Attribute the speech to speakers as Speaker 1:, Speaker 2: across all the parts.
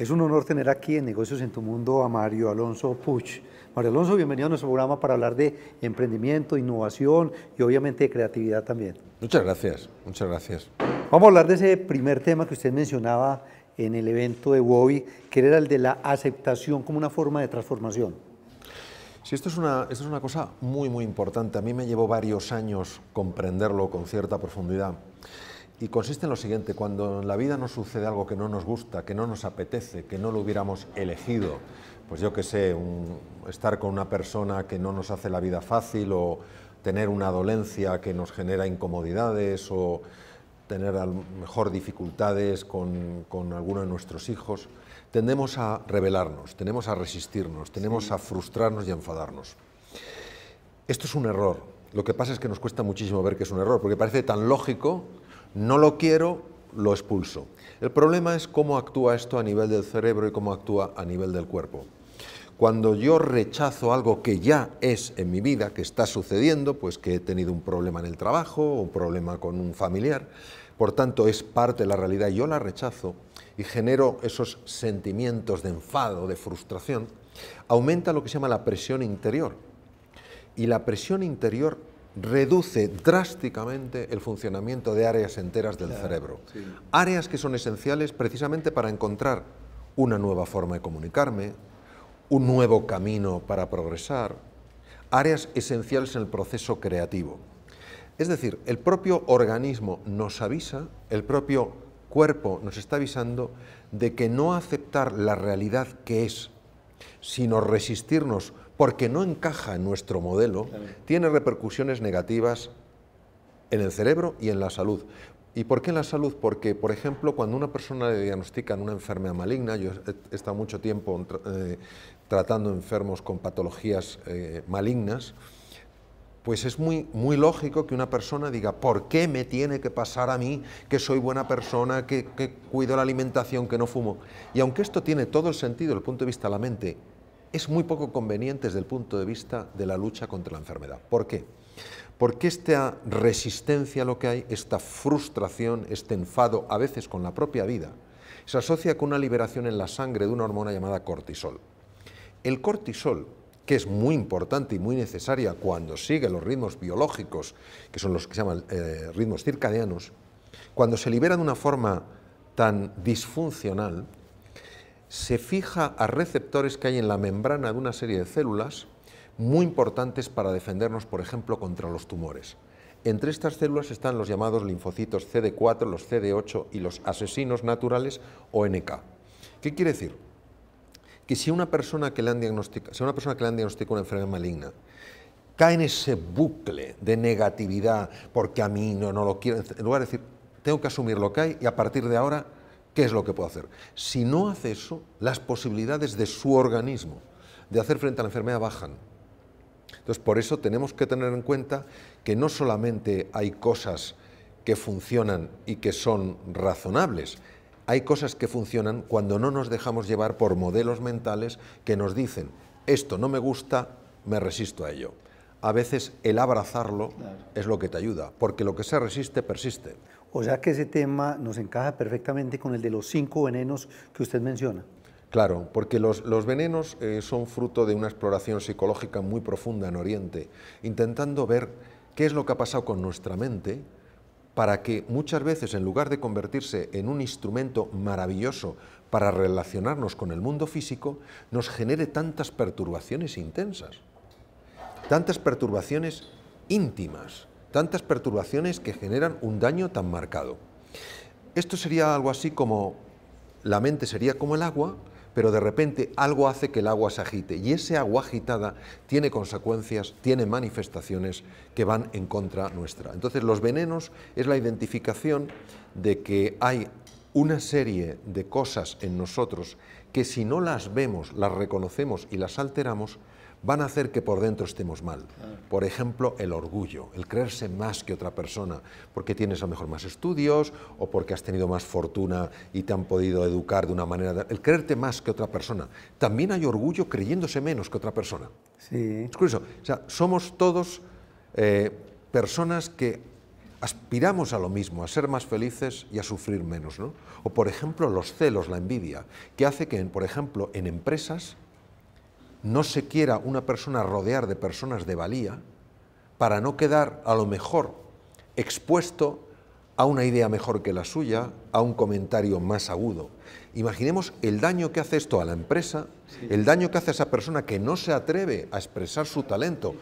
Speaker 1: Es un honor tener aquí en Negocios en tu Mundo a Mario Alonso Puch. Mario Alonso, bienvenido a nuestro programa para hablar de emprendimiento, innovación y obviamente creatividad también.
Speaker 2: Muchas gracias, muchas gracias.
Speaker 1: Vamos a hablar de ese primer tema que usted mencionaba en el evento de WOBI, que era el de la aceptación como una forma de transformación. Sí, esto es, una, esto es
Speaker 2: una cosa muy, muy importante. A mí me llevó varios años comprenderlo con cierta profundidad. Y consiste en lo siguiente, cuando en la vida nos sucede algo que no nos gusta, que no nos apetece, que no lo hubiéramos elegido, pues yo qué sé, estar con una persona que no nos hace la vida fácil o tener una dolencia que nos genera incomodidades o tener a mejor dificultades con, alguno de nuestros hijos, tendemos a rebelarnos, tenemos a resistirnos, tenemos a frustrarnos y enfadarnos. Esto es un error. Lo que pasa es que nos cuesta muchísimo ver que es un error, porque parece tan lógico no lo quiero, lo expulso. El problema es cómo actúa esto a nivel del cerebro y cómo actúa a nivel del cuerpo. Cuando yo rechazo algo que ya es en mi vida, que está sucediendo, pues que he tenido un problema en el trabajo, un problema con un familiar, por tanto es parte de la realidad, yo la rechazo y genero esos sentimientos de enfado, de frustración, aumenta lo que se llama la presión interior. Y la presión interior reduce drásticamente el funcionamiento de áreas enteras del cerebro. Áreas que son esenciales precisamente para encontrar una nueva forma de comunicarme, un nuevo camino para progresar, áreas esenciales en el proceso creativo. Es decir, el propio organismo nos avisa, el propio cuerpo nos está avisando de que no aceptar la realidad que es sino resistirnos porque no encaja en nuestro modelo, tiene repercusiones negativas en el cerebro y en la salud. ¿Y por qué en la salud? Porque, por ejemplo, cuando una persona le diagnostican una enfermedad maligna, yo he estado mucho tiempo eh, tratando enfermos con patologías eh, malignas, pues es muy, muy lógico que una persona diga, ¿por qué me tiene que pasar a mí que soy buena persona, que, que, cuido la alimentación, que no fumo? Y aunque esto tiene todo el sentido desde el punto de vista de la mente, es muy poco conveniente desde el punto de vista de la lucha contra la enfermedad. ¿Por qué? Porque esta resistencia a lo que hay, esta frustración, este enfado, a veces con la propia vida, se asocia con una liberación en la sangre de una hormona llamada cortisol. El cortisol que es muy importante y muy necesaria cuando sigue los ritmos biológicos, que son los que se llaman eh, ritmos circadianos, cuando se libera de una forma tan disfuncional, se fija a receptores que hay en la membrana de una serie de células muy importantes para defendernos, por ejemplo, contra los tumores. Entre estas células están los llamados linfocitos CD4, los CD8 y los asesinos naturales o NK. ¿Qué quiere decir? que si una persona que le han diagnosticado, una persona que le han diagnosticado una enfermedad maligna cae en ese bucle de negatividad porque a mí no, no lo quiero, en lugar de decir, tengo que asumir lo que hay y a partir de ahora, ¿qué es lo que puedo hacer? Si no hace eso, las posibilidades de su organismo de hacer frente a la enfermedad bajan. Entonces, por eso tenemos que tener en cuenta que no solamente hay cosas que funcionan y que son razonables, hay cosas que funcionan cuando no nos dejamos llevar por modelos mentales que nos dicen, esto no me gusta, me resisto a ello.
Speaker 1: A veces el abrazarlo es lo que te ayuda, porque lo que se resiste persiste. O sea que ese tema nos encaja perfectamente con el de los cinco venenos que usted menciona.
Speaker 2: Claro, porque los, venenos eh, son fruto de una exploración psicológica muy profunda en Oriente, intentando ver qué es lo que ha pasado con nuestra mente para que muchas veces, en lugar de convertirse en un instrumento maravilloso para relacionarnos con el mundo físico, nos genere tantas perturbaciones intensas, tantas perturbaciones íntimas, tantas perturbaciones que generan un daño tan marcado. Esto sería algo así como, la mente sería como el agua, pero de repente algo hace que el agua se agite y ese agua agitada tiene consecuencias, tiene manifestaciones que van en contra nuestra. Entonces los venenos es la identificación de que hay una serie de cosas en nosotros que si no las vemos, las reconocemos y las alteramos, van a hacer que por dentro estemos mal. Ah. Por ejemplo, el orgullo, el creerse más que otra persona, porque tienes a lo mejor más estudios o porque has tenido más fortuna y te han podido educar de una manera... El creerte más que otra persona. También hay orgullo creyéndose menos que otra persona. Sí. Es curioso. O sea, somos todos eh, personas que aspiramos a lo mismo, a ser más felices y a sufrir menos. O, por ejemplo, los celos, la envidia, que hace que, por ejemplo, en empresas no se quiera una persona rodear de personas de valía para no quedar a lo mejor expuesto a una idea mejor que la suya, a un comentario más agudo. Imaginemos el daño que hace esto a la empresa, el daño que hace a esa persona que no se atreve a expresar su talento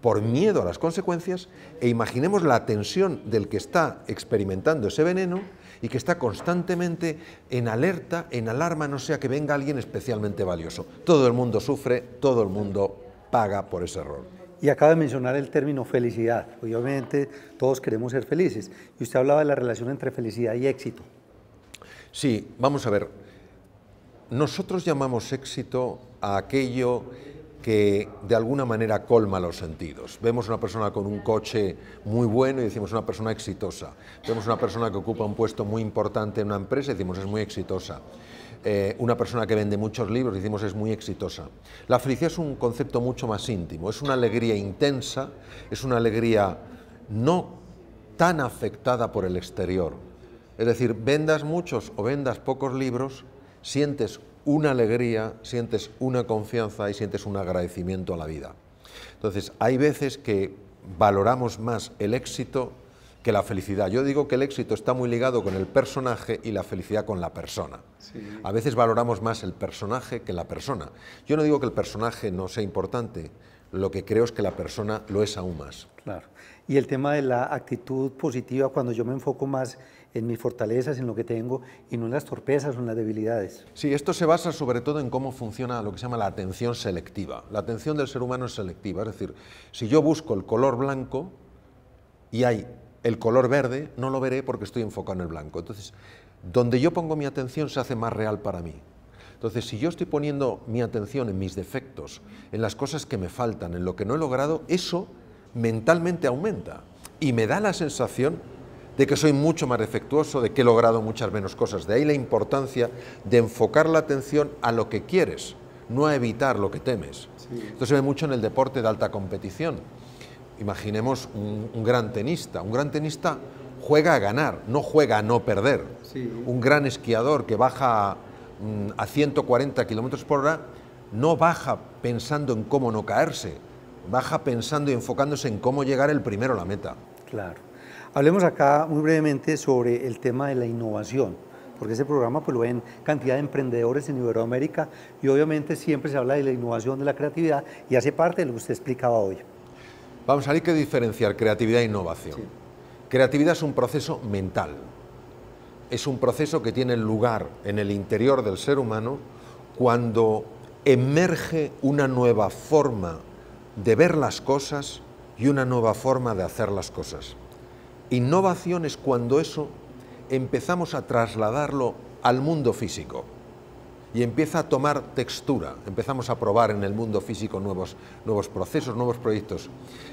Speaker 2: por miedo a las consecuencias, e imaginemos la tensión del que está experimentando ese veneno y que está constantemente en alerta, en alarma, no sea que venga
Speaker 1: alguien especialmente valioso. Todo el mundo sufre, todo el mundo paga por ese error. Y acaba de mencionar el término felicidad. Obviamente todos queremos ser felices. Y usted hablaba de la relación entre felicidad y éxito.
Speaker 2: Sí, vamos a ver. Nosotros llamamos éxito a aquello que de alguna manera colma los sentidos. Vemos una persona con un coche muy bueno y decimos una persona exitosa. Vemos una persona que ocupa un puesto muy importante en una empresa y decimos es muy exitosa. Eh, una persona que vende muchos libros, y decimos es muy exitosa. La felicidad es un concepto mucho más íntimo, es una alegría intensa, es una alegría no tan afectada por el exterior. Es decir, vendas muchos o vendas pocos libros, sientes una alegría, sientes una confianza y sientes un agradecimiento a la vida. Entonces, hay veces que valoramos más el éxito que la felicidad. Yo digo que el éxito está muy ligado con el personaje y la felicidad con la persona. A veces valoramos más el personaje que la persona. Yo no digo que el personaje no sea importante, lo que creo es que la
Speaker 1: persona lo es aún más. Claro. Y el tema de la actitud positiva, cuando yo me enfoco más en mis fortalezas, en lo que tengo, y no en las torpezas o en las debilidades. Sí, esto se basa
Speaker 2: sobre todo en cómo funciona lo que se llama la atención selectiva. La atención del ser humano es selectiva, es decir, si yo busco el color blanco y hay el color verde, no lo veré porque estoy enfocado en el blanco. Entonces, donde yo pongo mi atención se hace más real para mí. Entonces, si yo estoy poniendo mi atención en mis defectos, en las cosas que me faltan, en lo que no he logrado, eso mentalmente aumenta y me da la sensación de que soy mucho más defectuoso, de que he logrado muchas menos cosas. De ahí la importancia de enfocar la atención a lo que quieres, no a evitar lo que temes. Esto se ve mucho en el deporte de alta competición. Imaginemos un, gran tenista. Un gran tenista juega a ganar, no juega a no perder. Un gran esquiador que baja mm, a 140 kilómetros por hora no baja pensando en cómo no caerse, baja
Speaker 1: pensando y enfocándose en cómo llegar el primero a la meta. Claro. Hablemos acá muy brevemente sobre el tema de la innovación, porque ese programa pues, lo ven cantidad de emprendedores en Iberoamérica y obviamente siempre se habla de la innovación, de la creatividad y hace parte de lo que usted explicaba hoy.
Speaker 2: Vamos, a hay que diferenciar creatividad e innovación. Creatividad es un proceso mental, es un proceso que tiene lugar en el interior del ser humano cuando emerge una nueva forma de ver las cosas y una nueva forma de hacer las cosas. Innovación es cuando eso empezamos a trasladarlo al mundo físico y empieza a tomar textura, empezamos a probar en el mundo físico nuevos, nuevos procesos, nuevos proyectos.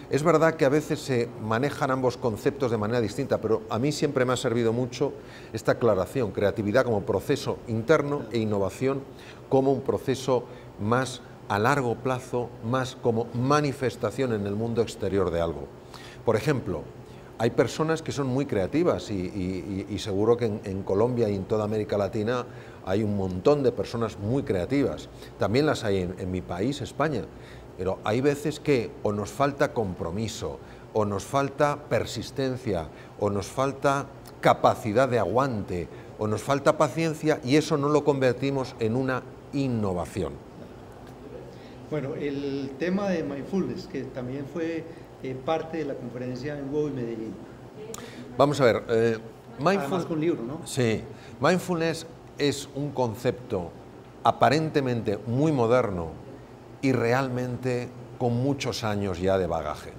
Speaker 2: Es verdad que a veces se manejan ambos conceptos de manera distinta, pero a mí siempre me ha servido mucho esta aclaración, creatividad como proceso interno e innovación como un proceso más a largo plazo, más como manifestación en el mundo exterior de algo. Por ejemplo, hay personas que son muy creativas y, seguro que en, Colombia y en toda América Latina hay un montón de personas muy creativas. También las hay en, en mi país, España. Pero hay veces que o nos falta compromiso, o nos falta persistencia, o nos falta capacidad de aguante, o nos falta paciencia y eso no lo convertimos en una innovación.
Speaker 1: Bueno, el tema de mindfulness, que también fue eh, parte de la conferencia en Hugo y Medellín.
Speaker 2: Vamos a ver, eh, mindfulness... con libro, ¿no? Sí, mindfulness es un concepto aparentemente muy moderno y realmente con muchos años ya de bagaje.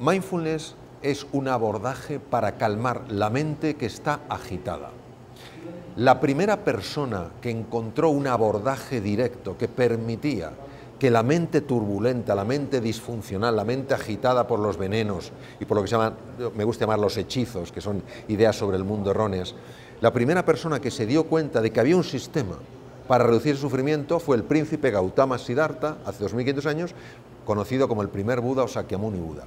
Speaker 2: Mindfulness es un abordaje para calmar la mente que está agitada. La primera persona que encontró un abordaje directo que permitía que la mente turbulenta, la mente disfuncional, la mente agitada por los venenos y por lo que se me gusta llamar los hechizos, que son ideas sobre el mundo erróneas, la primera persona que se dio cuenta de que había un sistema para reducir el sufrimiento fue el príncipe Gautama Siddhartha, hace 2500 años, conocido como el primer Buda o Sakyamuni Buda,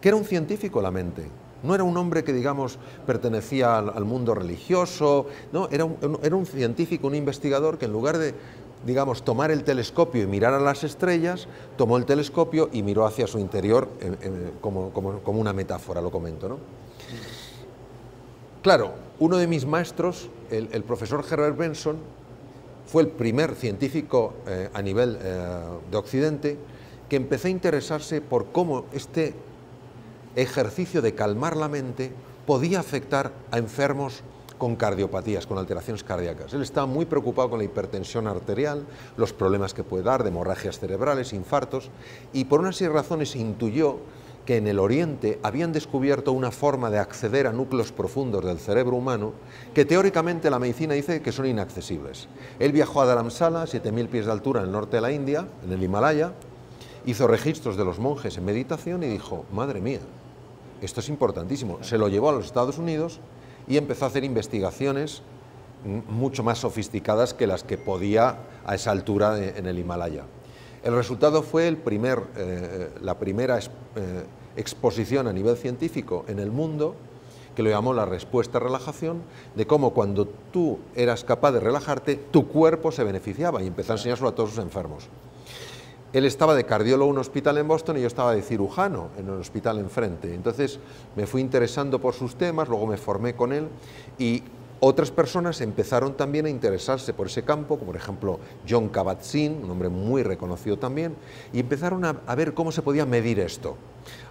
Speaker 2: que era un científico la mente, no era un hombre que, digamos, pertenecía al, mundo religioso, no, era un, científico, un investigador que en lugar de digamos, tomar el telescopio y mirar a las estrellas, tomó el telescopio y miró hacia su interior como, una metáfora, lo comento. ¿no? Claro, uno de mis maestros, el, profesor Herbert Benson, fue el primer científico eh, a nivel eh, de Occidente que empezó a interesarse por cómo este ejercicio de calmar la mente podía afectar a enfermos con cardiopatías, con alteraciones cardíacas. Él está muy preocupado con la hipertensión arterial, los problemas que puede dar de hemorragias cerebrales, infartos, y por unas razones intuyó que en el Oriente habían descubierto una forma de acceder a núcleos profundos del cerebro humano que teóricamente la medicina dice que son inaccesibles. Él viajó a Dharamsala, 7.000 pies de altura en el norte de la India, en el Himalaya, hizo registros de los monjes en meditación y dijo, madre mía, esto es importantísimo. Se lo llevó a los Estados Unidos y empezó a hacer investigaciones mucho más sofisticadas que las que podía a esa altura en el Himalaya. El resultado fue eh, eh, la primera eh, exposición a nivel científico en el mundo que lo llamó la respuesta a relajación, de cómo cuando tú eras capaz de relajarte, tu cuerpo se beneficiaba y empezó a enseñárselo a todos los enfermos él estaba de cardiólogo en un hospital en Boston y yo estaba de cirujano en un hospital enfrente. Entonces me fui interesando por sus temas, luego me formé con él y otras personas empezaron también a interesarse por ese campo, como por ejemplo John Kabat-Zinn, un hombre muy reconocido también, y empezaron a, ver cómo se podía medir esto.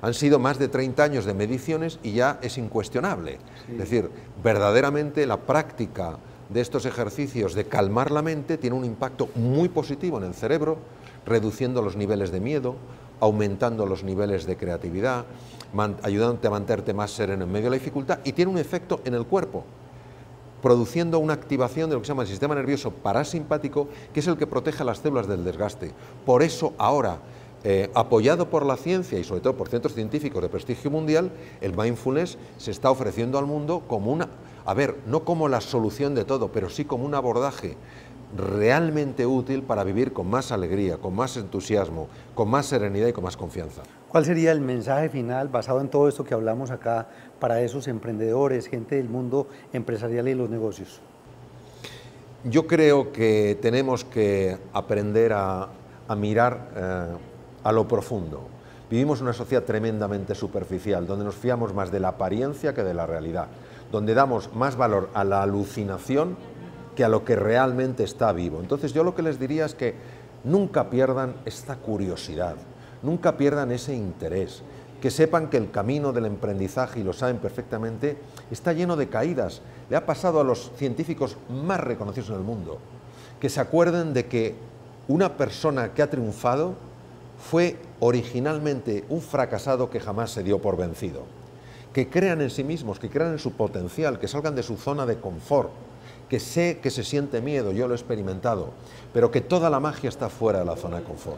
Speaker 2: Han sido más de 30 años de mediciones y ya es incuestionable. Es decir, verdaderamente la práctica de estos ejercicios de calmar la mente tiene un impacto muy positivo en el cerebro, reduciendo los niveles de miedo, aumentando los niveles de creatividad, ayudándote a mantenerte más sereno en medio de la dificultad y tiene un efecto en el cuerpo, produciendo una activación de lo que se llama el sistema nervioso parasimpático, que es el que protege a las células del desgaste. Por eso ahora, eh, apoyado por la ciencia y sobre todo por centros científicos de prestigio mundial, el mindfulness se está ofreciendo al mundo como una, a ver, no como la solución de todo, pero sí como un abordaje realmente útil para vivir con más alegría, con más entusiasmo, con más serenidad y con más confianza.
Speaker 1: ¿Cuál sería el mensaje final basado en todo esto que hablamos acá para esos emprendedores, gente del mundo empresarial y los negocios?
Speaker 2: Yo creo que tenemos que aprender a, mirar eh, a lo profundo. Vivimos una sociedad tremendamente superficial, donde nos fiamos más de la apariencia que de la realidad, donde damos más valor a la alucinación que a lo que realmente está vivo. Entonces yo lo que les diría es que nunca pierdan esta curiosidad, nunca pierdan ese interés, que sepan que el camino del emprendizaje, y lo saben perfectamente, está lleno de caídas. Le ha pasado a los científicos más reconocidos en el mundo, que se acuerden de que una persona que ha triunfado fue originalmente un fracasado que jamás se dio por vencido. Que crean en sí mismos, que crean en su potencial, que salgan de su zona de confort, que sé que se siente miedo, yo lo he experimentado, pero
Speaker 1: que toda la magia está fuera de la zona de confort.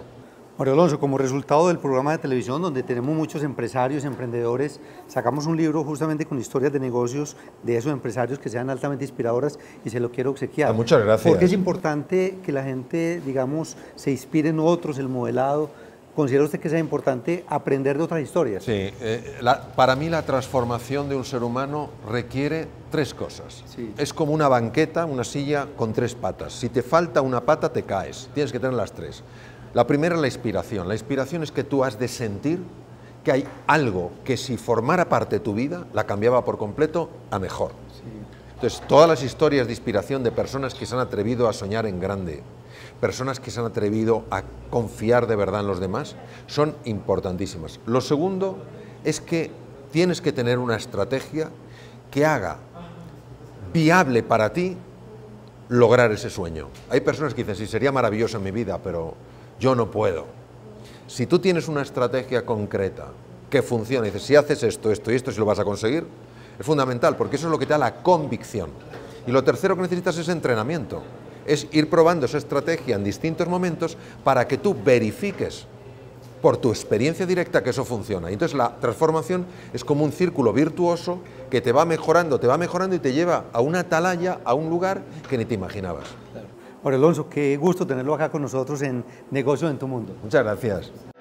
Speaker 1: Mario Alonso, como resultado del programa de televisión donde tenemos muchos empresarios, emprendedores, sacamos un libro justamente con historias de negocios de esos empresarios que sean altamente inspiradoras y se lo quiero obsequiar. Ah, muchas gracias. Porque es importante que la gente, digamos, se inspire en otros, el modelado, Considero usted que sea importante aprender de otras historias?
Speaker 2: Sí, eh, para mí la transformación de un ser humano requiere tres cosas. Es como una banqueta, una silla con tres patas. Si te falta una pata, te caes. Tienes que tener las tres. La primera es la inspiración. La inspiración es que tú has de sentir que hay algo que si formara parte de tu vida, la cambiaba por completo a mejor. Entonces, todas las historias de inspiración de personas que se han atrevido a soñar en grande, personas que se han atrevido a confiar de verdad en los demás, son importantísimas. Lo segundo es que tienes que tener una estrategia que haga viable para ti lograr ese sueño. Hay personas que dicen, sí, sería maravilloso en mi vida, pero yo no puedo. Si tú tienes una estrategia concreta que funcione... dices, si haces esto, esto y esto, si lo vas a conseguir, es fundamental, porque eso es lo que te da la convicción. Y lo tercero que necesitas es entrenamiento es ir probando esa estrategia en distintos momentos para que tú verifiques por tu experiencia directa que eso funciona. Y Entonces la transformación es como un círculo virtuoso que te va mejorando, te va mejorando
Speaker 1: y te lleva a una atalaya, a un lugar que ni te imaginabas. por Alonso, qué gusto tenerlo acá con nosotros en Negocios en tu Mundo. Muchas gracias.